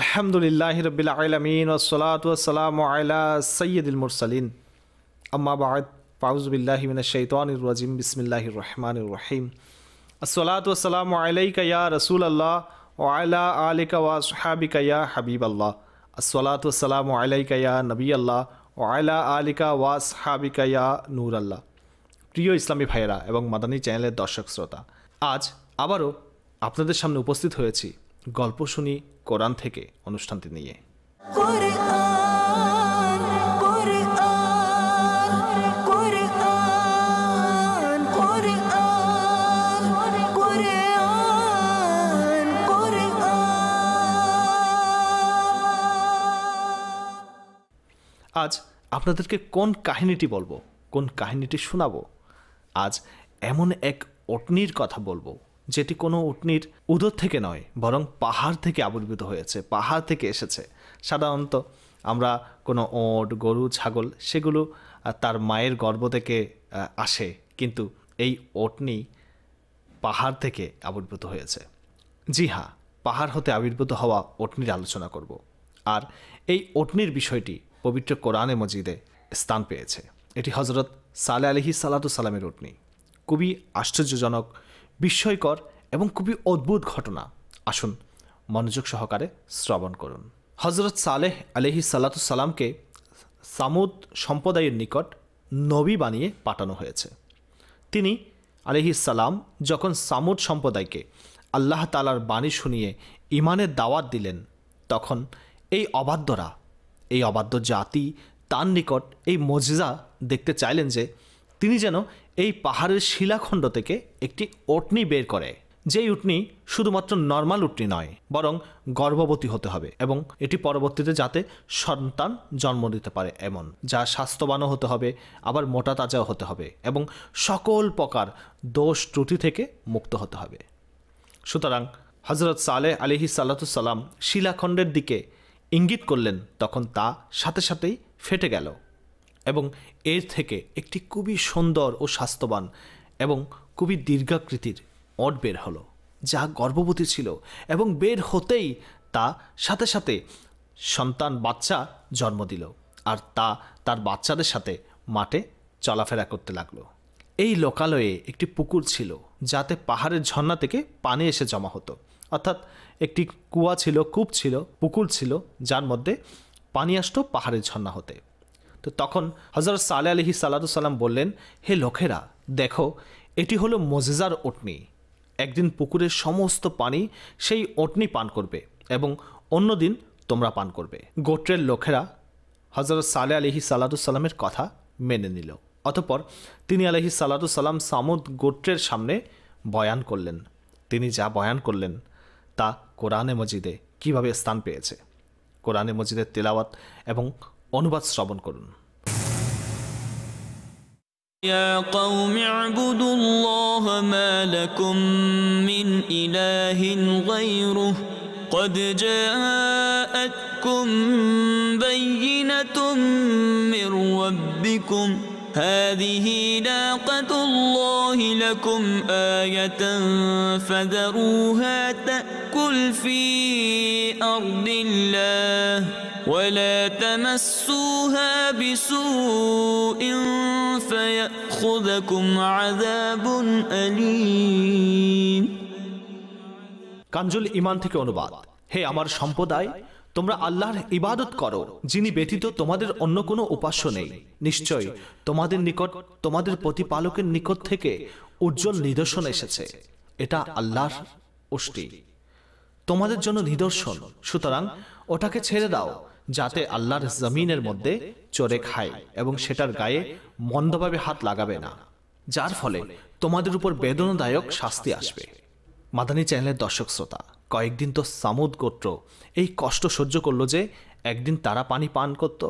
আলহামদুলিল্লাহ রবিল আলমিন ওসলাতাম আলা সৈয়দুল মুরসালিন আম্মা বাদ পাউজবিল্লাহ মিনা শৈতানির বিসমিল্লাহ রহমান রহিম আসসালাতাম আলাইকা ইয়া রসুল আল্লাহ ও আলা আলিকা ওয়া সাহাবিকা হাবিব আল্লাহ আসসালাতাম আলাইকা ইয়া নবী আল্লাহ ও আলা আলিকা ওয়া সাহাবিকা ইয়া নূর আল্লাহ প্রিয় ইসলামী ভাইয়েরা এবং মাদানী চ্যানেলের দর্শক শ্রোতা আজ আবারও আপনাদের সামনে উপস্থিত হয়েছি গল্প শুনি কোরআন থেকে অনুষ্ঠানটি নিয়ে আজ আপনাদেরকে কোন কাহিনীটি বলবো কোন কাহিনীটি শোনাবো আজ এমন এক অটনির কথা বলবো যেটি কোনো উটনির উদর থেকে নয় বরং পাহাড় থেকে আবির্ভূত হয়েছে পাহাড় থেকে এসেছে সাধারণত আমরা কোনো ওট গরু ছাগল সেগুলো তার মায়ের গর্ভ থেকে আসে কিন্তু এই ওটনি পাহাড় থেকে আবির্ভূত হয়েছে জি হ্যাঁ পাহাড় হতে আবির্ভূত হওয়া ওটনির আলোচনা করব আর এই ওটনির বিষয়টি পবিত্র কোরআনে মজিদে স্থান পেয়েছে এটি হজরত সালে আলহি সালাতু সালামের ওটনি খুবই আশ্চর্যজনক বিস্ময়কর এবং খুবই অদ্ভুত ঘটনা আসুন মনোযোগ সহকারে শ্রবণ করুন হজরত সালেহ আলহি সালামকে সামুদ সম্প্রদায়ের নিকট নবী বানিয়ে পাঠানো হয়েছে তিনি আলহি সালাম যখন সামুদ সম্প্রদায়কে আল্লাহ তালার বাণী শুনিয়ে ইমানের দাওয়াত দিলেন তখন এই অবাধ্যরা এই অবাধ্য জাতি তার নিকট এই মজিজা দেখতে চাইলেন যে তিনি যেন এই পাহাড়ের শিলাখণ্ড থেকে একটি ওটনি বের করে যেই উটনি শুধুমাত্র নর্মাল উটনি নয় বরং গর্ভবতী হতে হবে এবং এটি পরবর্তীতে যাতে সন্তান জন্ম দিতে পারে এমন যা স্বাস্থ্যবানও হতে হবে আবার মোটা তাজাও হতে হবে এবং সকল প্রকার দোষ ত্রুটি থেকে মুক্ত হতে হবে সুতরাং হজরত সালেহ আলিহি সাল্লাতুসাল্লাম শিলাখণ্ডের দিকে ইঙ্গিত করলেন তখন তা সাথে সাথেই ফেটে গেল এবং এর থেকে একটি খুবই সুন্দর ও স্বাস্থ্যবান এবং খুবই দীর্ঘাকৃতির অট বের হলো যা গর্ভবতী ছিল এবং বের হতেই তা সাথে সাথে সন্তান বাচ্চা জন্ম দিল আর তা তার বাচ্চাদের সাথে মাঠে চলাফেরা করতে লাগলো এই লোকালয়ে একটি পুকুর ছিল যাতে পাহাড়ের ঝর্ণা থেকে পানি এসে জমা হতো অর্থাৎ একটি কুয়া ছিল কূপ ছিল পুকুর ছিল যার মধ্যে পানি আসতো পাহাড়ের ঝর্ণা হতে তো তখন হজরত সালে আলহি সাল্লাম বললেন হে লোকেরা দেখো এটি হলো মজেজার ওটনি একদিন পুকুরের সমস্ত পানি সেই ওটনি পান করবে এবং অন্যদিন তোমরা পান করবে গোত্রের লোকেরা হজরত সালে আলহি সাল্লামের কথা মেনে নিল অতপর তিনি আলহি সাল্লাম সামুদ গোত্রের সামনে বয়ান করলেন তিনি যা বয়ান করলেন তা কোরআনে মজিদে কিভাবে স্থান পেয়েছে কোরআনে মজিদের তেলাওয়াত এবং অনুবাদ শ্রবণ করুন يا قوم اعبدوا الله ما لكم من إله غيره قد جاءتكم بينة من ربكم هذه ناقة الله لكم آية فذروها تأكل في أرض الله ولا تمسوها بسوء فيأخذكم عذاب أليم কাঞ্জুল ইমান থেকে অনুবাদ হে আমার সম্প্রদায় তোমরা আল্লাহর ইবাদত করো যিনি ব্যতীত তোমাদের অন্য কোনো উপাস্য নেই নিশ্চয় তোমাদের নিকট তোমাদের প্রতিপালকের নিকট থেকে উজ্জ্বল নিদর্শন এসেছে এটা আল্লাহর উষ্টি তোমাদের জন্য নিদর্শন সুতরাং ওটাকে ছেড়ে দাও যাতে আল্লাহর জমিনের মধ্যে চড়ে খায় এবং সেটার গায়ে মন্দভাবে হাত লাগাবে না যার ফলে তোমাদের উপর বেদনাদায়ক শাস্তি আসবে মাদানী চ্যানেলের দর্শক শ্রোতা কয়েকদিন তো সামুদ গোত্র এই কষ্ট সহ্য করলো যে একদিন তারা পানি পান করত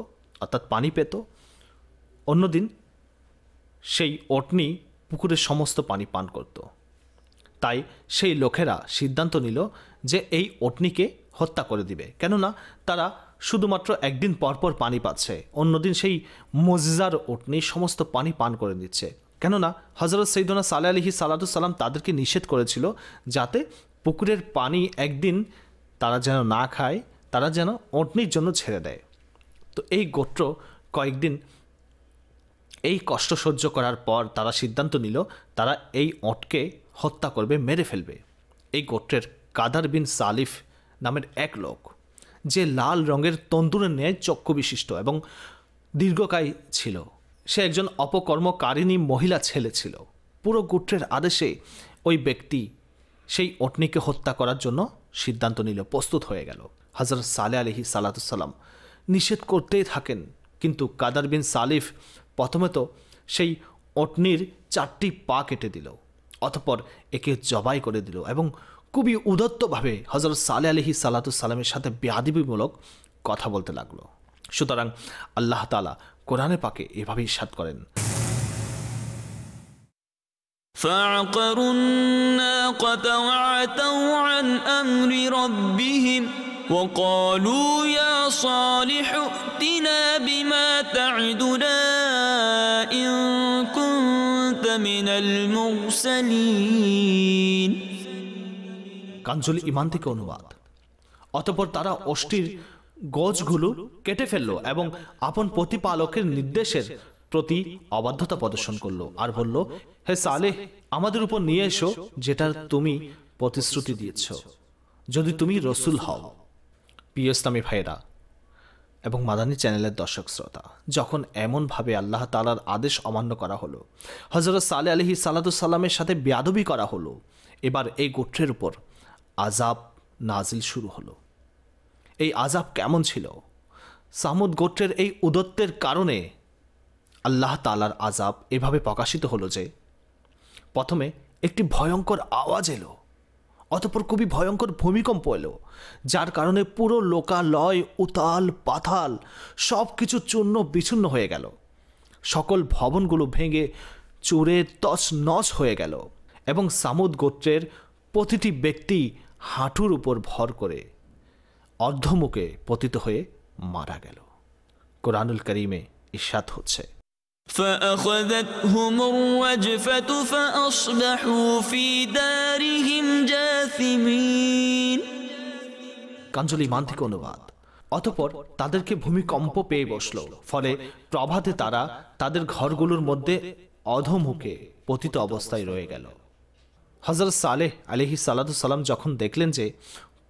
অর্থাৎ পানি পেত অন্যদিন সেই অটনি পুকুরের সমস্ত পানি পান করত তাই সেই লোকেরা সিদ্ধান্ত নিল যে এই অটনিকে হত্যা করে দিবে কেননা তারা শুধুমাত্র একদিন পরপর পানি পাচ্ছে অন্যদিন সেই মজিজার অটনি সমস্ত পানি পান করে দিচ্ছে কেননা হজরত সৈদনা সালে আলহি সালাদুসাল্লাম তাদেরকে নিষেধ করেছিল যাতে পুকুরের পানি একদিন তারা যেন না খায় তারা যেন অগ্নির জন্য ছেড়ে দেয় তো এই গোত্র কয়েকদিন এই কষ্ট সহ্য করার পর তারা সিদ্ধান্ত নিল তারা এই অটকে হত্যা করবে মেরে ফেলবে এই গোত্রের কাদার বিন সালিফ নামের এক লোক যে লাল রঙের তন্দুরের ন্যায় চক্ষু বিশিষ্ট এবং দীর্ঘকায় ছিল সে একজন অপকর্মকারিণী মহিলা ছেলে ছিল পুরো গোত্রের আদেশে ওই ব্যক্তি সেই অটনিকে হত্যা করার জন্য সিদ্ধান্ত নিল প্রস্তুত হয়ে গেল হাজার সালে আলহি সালাতুসাল্লাম নিষেধ করতেই থাকেন কিন্তু কাদার বিন সালিফ প্রথমে তো সেই অটনির চারটি পা কেটে দিল অতপর একে জবাই করে দিল এবং খুবই উদত্তভাবে হজরত সালে আলহি সালাতুসাল্লামের সাথে ব্যাধিবিমূলক কথা বলতে লাগলো সুতরাং আল্লাহ তালা কোরআনে পাকে এভাবেই সাত করেন فعقروا الناقة وعتوا عن أمر ربهم وقالوا يا صالح ائتنا بما تعدنا إن كنت من المرسلين কাঞ্চল ইমান থেকে অনুবাদ অতপর তারা অষ্টির গজগুলো কেটে ফেলল এবং আপন প্রতিপালকের নির্দেশের প্রতি অবাধ্যতা প্রদর্শন করলো আর বলল হে সালেহ আমাদের উপর নিয়ে এসো যেটার তুমি প্রতিশ্রুতি দিয়েছ যদি তুমি রসুল হও প্রিয় ইসলামী ভাইরা এবং মাদানী চ্যানেলের দর্শক শ্রোতা যখন এমনভাবে আল্লাহ তালার আদেশ অমান্য করা হলো হজরত সালে আলহি সালামের সাথে বেয়াদবি করা হলো এবার এই গোত্রের উপর আজাব নাজিল শুরু হলো এই আজাব কেমন ছিল সামুদ গোত্রের এই উদত্তের কারণে আল্লাহ তালার আজাব এভাবে প্রকাশিত হলো যে প্রথমে একটি ভয়ঙ্কর আওয়াজ এলো অতপর খুবই ভয়ঙ্কর ভূমিকম্প এলো যার কারণে পুরো লোকালয় উতাল পাথাল সব কিছু চূর্ণ বিচ্ছুন্ন হয়ে গেল সকল ভবনগুলো ভেঙে চুরে তছ নচ হয়ে গেল এবং সামুদ গোত্রের প্রতিটি ব্যক্তি হাঁটুর উপর ভর করে অর্ধমুখে পতিত হয়ে মারা গেল কোরআনুল করিমে ইস্বাত হচ্ছে فأخذتهم কাঞ্জলি মান থেকে অনুবাদ অতপর তাদেরকে ভূমিকম্প পেয়ে বসল ফলে প্রভাতে তারা তাদের ঘরগুলোর মধ্যে অধমুখে পতিত অবস্থায় রয়ে গেল হজরত সালেহ আলিহি সালাম যখন দেখলেন যে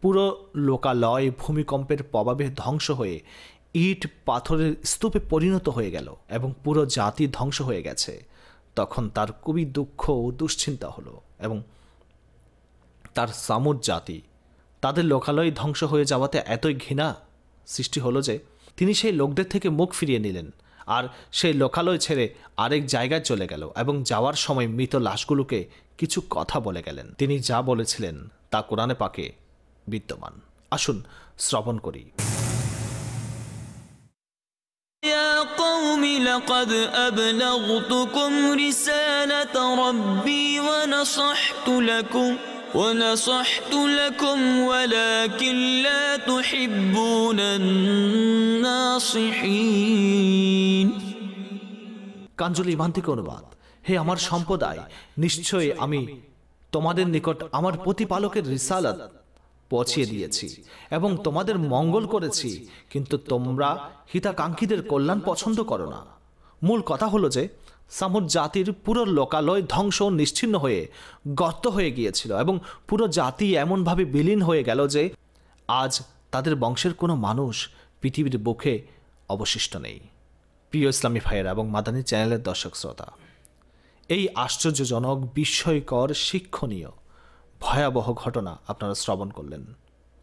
পুরো লোকালয় ভূমিকম্পের প্রভাবে ধ্বংস হয়ে ইট পাথরের স্তূপে পরিণত হয়ে গেল এবং পুরো জাতি ধ্বংস হয়ে গেছে তখন তার খুবই দুঃখ ও দুশ্চিন্তা হলো এবং তার সামুদ জাতি তাদের লোকালয় ধ্বংস হয়ে যাওয়াতে এতই ঘৃণা সৃষ্টি হলো যে তিনি সেই লোকদের থেকে মুখ ফিরিয়ে নিলেন আর সেই লোকালয় ছেড়ে আরেক জায়গায় চলে গেল এবং যাওয়ার সময় মৃত লাশগুলোকে কিছু কথা বলে গেলেন তিনি যা বলেছিলেন তা কোরআনে পাকে বিদ্যমান আসুন শ্রবণ করি قَوْمِ لَقَدْ أَبْلَغْتُكُمْ رِسَالَةَ رَبِّي وَنَصَحْتُ لَكُمْ وَنَصَحْتُ لَكُمْ وَلَكِنْ لَا تُحِبُّونَ النَّاصِحِينَ কাঞ্জলি ইমান থেকে অনুবাদ হে আমার সম্পদায় নিশ্চয়ই আমি তোমাদের নিকট আমার প্রতিপালকের রিসালাত পচিয়ে দিয়েছি এবং তোমাদের মঙ্গল করেছি কিন্তু তোমরা হিতাকাঙ্ক্ষীদের কল্যাণ পছন্দ করো না মূল কথা হলো যে সামুদ জাতির পুরো লোকালয় ধ্বংস নিশ্চিন্ন হয়ে গর্ত হয়ে গিয়েছিল এবং পুরো জাতি এমনভাবে বিলীন হয়ে গেল যে আজ তাদের বংশের কোনো মানুষ পৃথিবীর বুকে অবশিষ্ট নেই প্রিয় ইসলামী ভাইয়ের এবং মাদানী চ্যানেলের দর্শক শ্রোতা এই আশ্চর্যজনক বিস্ময়কর শিক্ষণীয় ভয়াবহ ঘটনা আপনারা শ্রবণ করলেন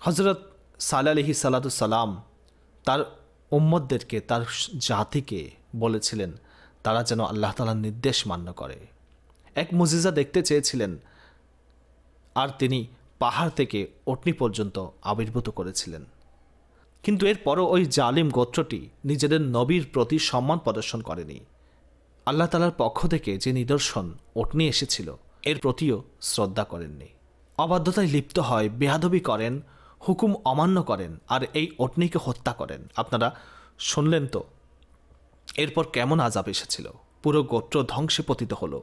হজরত সালা আলহি সালাম তার উম্মদদেরকে তার জাতিকে বলেছিলেন তারা যেন আল্লাহ তালার নির্দেশ মান্য করে এক মুজিজা দেখতে চেয়েছিলেন আর তিনি পাহাড় থেকে অটনি পর্যন্ত আবির্ভূত করেছিলেন কিন্তু এরপরও ওই জালিম গোত্রটি নিজেদের নবীর প্রতি সম্মান প্রদর্শন করেনি আল্লাহ তালার পক্ষ থেকে যে নিদর্শন অটনি এসেছিল এর প্রতিও শ্রদ্ধা করেননি অবাধ্যতায় লিপ্ত হয় বেহাদবি করেন হুকুম অমান্য করেন আর এই অটনিকে হত্যা করেন আপনারা শুনলেন তো এরপর কেমন আজাব এসেছিল পুরো গোত্র ধ্বংসে পতিত হলো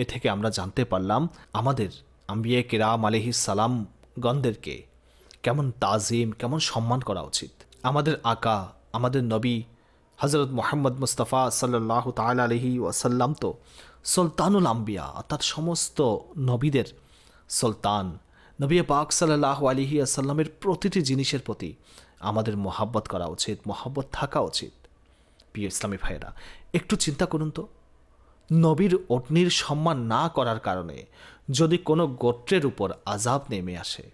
এ থেকে আমরা জানতে পারলাম আমাদের আম্বিয়ে কেরাম আলহি সালাম গন্ধেরকে কেমন তাজিম কেমন সম্মান করা উচিত আমাদের আকা আমাদের নবী হজরত মোহাম্মদ মুস্তফা সাল্লাহ তাল আলহি ওয়াসাল্লাম তো সুলতানুল আম্বিয়া অর্থাৎ সমস্ত নবীদের সুলতান নবী পাক সাল্লাহ আলিহি আসাল্লামের প্রতিটি জিনিসের প্রতি আমাদের মোহাব্বত করা উচিত মোহাব্বত থাকা উচিত প্রিয় ইসলামী ভাইয়েরা একটু চিন্তা করুন তো নবীর অগ্নির সম্মান না করার কারণে যদি কোনো গোত্রের উপর আজাব নেমে আসে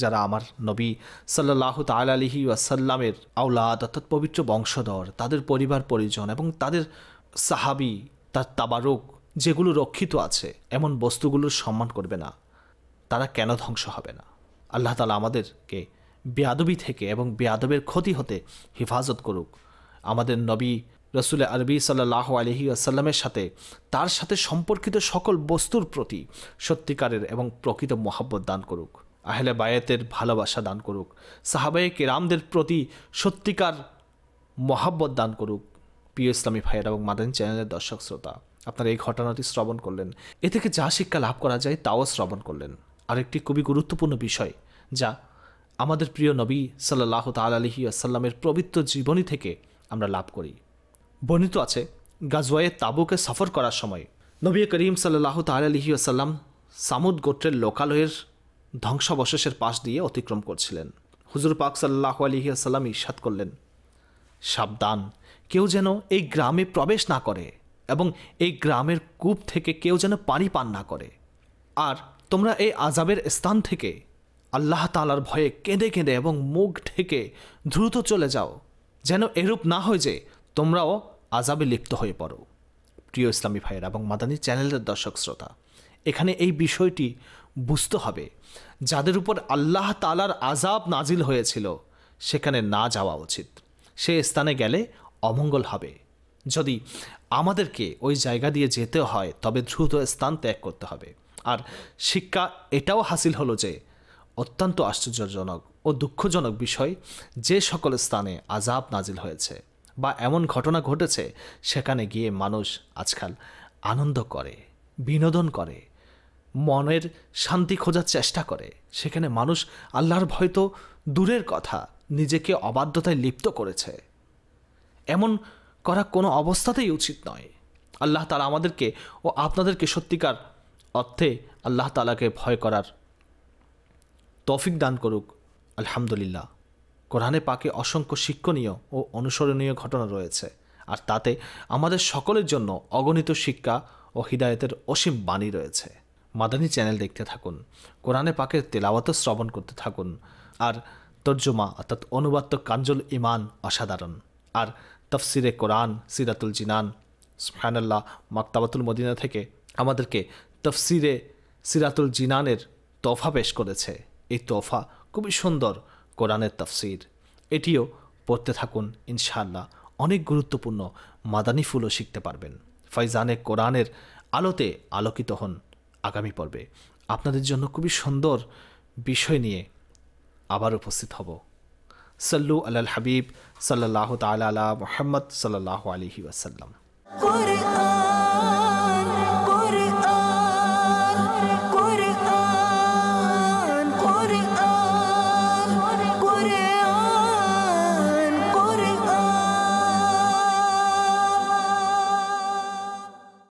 যারা আমার নবী সাল্লাহ তাল আলিহি আসাল্লামের আওলাদ অর্থাৎ পবিত্র বংশধর তাদের পরিবার পরিজন এবং তাদের সাহাবি তার তাবারুক যেগুলো রক্ষিত আছে এমন বস্তুগুলোর সম্মান করবে না তারা কেন ধ্বংস হবে না আল্লাহ তালা আমাদেরকে বেয়াদবি থেকে এবং বেয়াদবের ক্ষতি হতে হেফাজত করুক আমাদের নবী রসুল আরবি সাল্লাহ আলহি আসাল্লামের সাথে তার সাথে সম্পর্কিত সকল বস্তুর প্রতি সত্যিকারের এবং প্রকৃত মোহাব্বত দান করুক আহলে বায়াতের ভালোবাসা দান করুক সাহাবায়ে কেরামদের প্রতি সত্যিকার মহাব্বত দান করুক প্রিয় ইসলামী ভাইয়ের এবং মাদানী চ্যানেলের দর্শক শ্রোতা আপনারা এই ঘটনাটি শ্রবণ করলেন এ থেকে যা শিক্ষা লাভ করা যায় তাও শ্রবণ করলেন আরেকটি খুবই গুরুত্বপূর্ণ বিষয় যা আমাদের প্রিয় নবী সাল্লাহ তাল আলহি আসাল্লামের পবিত্র জীবনী থেকে আমরা লাভ করি বর্ণিত আছে গাজওয়ায়ে তাবুকে সফর করার সময় নবী করিম সাল্লাহ তাল আলহি আসাল্লাম সামুদ গোত্রের লোকালয়ের ধ্বংসাবশেষের পাশ দিয়ে অতিক্রম করছিলেন হুজুর পাক সাল্লাহ আলহি আসাল্লাম ইস্বাদ করলেন সাবধান কেউ যেন এই গ্রামে প্রবেশ না করে এবং এই গ্রামের কূপ থেকে কেউ যেন পানি পান না করে আর তোমরা এই আজাবের স্থান থেকে আল্লাহ তালার ভয়ে কেঁদে কেঁদে এবং মুখ ঢেকে দ্রুত চলে যাও যেন এরূপ না হয় যে তোমরাও আজাবে লিপ্ত হয়ে পড়ো প্রিয় ইসলামী ভাইয়েরা এবং মাদানী চ্যানেলের দর্শক শ্রোতা এখানে এই বিষয়টি বুঝতে হবে যাদের উপর আল্লাহ তালার আজাব নাজিল হয়েছিল সেখানে না যাওয়া উচিত সে স্থানে গেলে অমঙ্গল হবে যদি আমাদেরকে ওই জায়গা দিয়ে যেতে হয় তবে দ্রুত স্থান ত্যাগ করতে হবে আর শিক্ষা এটাও হাসিল হলো যে অত্যন্ত আশ্চর্যজনক ও দুঃখজনক বিষয় যে সকল স্থানে আজাব নাজিল হয়েছে বা এমন ঘটনা ঘটেছে সেখানে গিয়ে মানুষ আজকাল আনন্দ করে বিনোদন করে মনের শান্তি খোঁজার চেষ্টা করে সেখানে মানুষ আল্লাহর ভয় তো দূরের কথা নিজেকে অবাধ্যতায় লিপ্ত করেছে এমন করা কোনো অবস্থাতেই উচিত নয় আল্লাহ তারা আমাদেরকে ও আপনাদেরকে সত্যিকার অর্থে আল্লাহ তালাকে ভয় করার তফিক দান করুক আলহামদুলিল্লাহ কোরআনে পাকে অসংখ্য শিক্ষণীয় ও অনুসরণীয় ঘটনা রয়েছে আর তাতে আমাদের সকলের জন্য অগণিত শিক্ষা ও হৃদায়তের অসীম বাণী রয়েছে মাদানী চ্যানেল দেখতে থাকুন কোরআনে পাকের তেলাওয়াত শ্রবণ করতে থাকুন আর তর্জমা অর্থাৎ অনুবাদ্য কাঞ্জল ইমান অসাধারণ আর তফসিরে কোরআন সিরাতুল জিনান সুহানাল্লাহ মাকতাবাতুল মদিনা থেকে আমাদেরকে তফসিরে সিরাতুল জিনানের তফা পেশ করেছে এই তফা খুবই সুন্দর কোরআনের তফসির এটিও পড়তে থাকুন ইনশাল্লাহ অনেক গুরুত্বপূর্ণ মাদানি ফুলও শিখতে পারবেন ফাইজানে কোরআনের আলোতে আলোকিত হন আগামী পর্বে আপনাদের জন্য খুবই সুন্দর বিষয় নিয়ে আবার উপস্থিত হব সাল্লু আল্লাহ হাবিব সাল্লাহ তাল আলা মোহাম্মদ সাল্লাহ আলহি ওয়াসাল্লাম